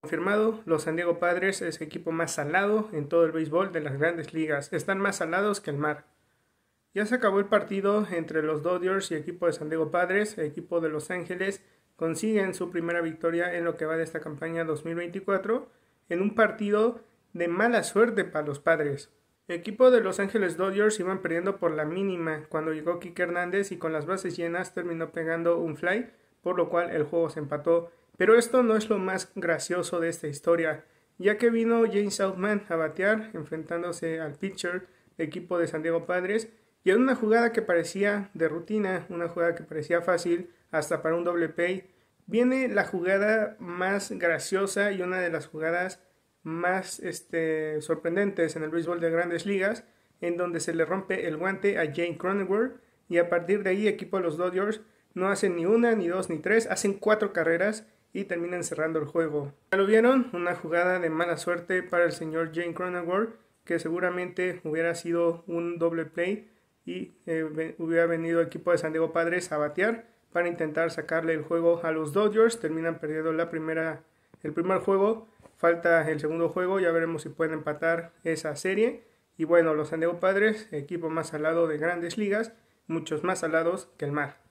confirmado, los San Diego Padres es el equipo más salado en todo el béisbol de las grandes ligas. Están más salados que el mar. Ya se acabó el partido entre los Dodgers y el equipo de San Diego Padres. El equipo de Los Ángeles consiguen su primera victoria en lo que va de esta campaña 2024 en un partido de mala suerte para los padres. El equipo de Los Ángeles Dodgers iban perdiendo por la mínima cuando llegó Kike Hernández y con las bases llenas terminó pegando un fly, por lo cual el juego se empató pero esto no es lo más gracioso de esta historia, ya que vino James Southman a batear, enfrentándose al pitcher del equipo de San Diego Padres, y en una jugada que parecía de rutina, una jugada que parecía fácil, hasta para un doble pay, viene la jugada más graciosa y una de las jugadas más este, sorprendentes en el béisbol de grandes ligas, en donde se le rompe el guante a Jane Cronenworth, y a partir de ahí equipo de los Dodgers no hacen ni una, ni dos, ni tres, hacen cuatro carreras y terminan cerrando el juego. ¿Ya lo vieron? Una jugada de mala suerte para el señor Jane Cronenworth que seguramente hubiera sido un doble play y eh, hubiera venido el equipo de San Diego Padres a batear para intentar sacarle el juego a los Dodgers. Terminan perdiendo la primera, el primer juego, falta el segundo juego, ya veremos si pueden empatar esa serie. Y bueno, los San Diego Padres, equipo más salado de grandes ligas, muchos más salados que el mar.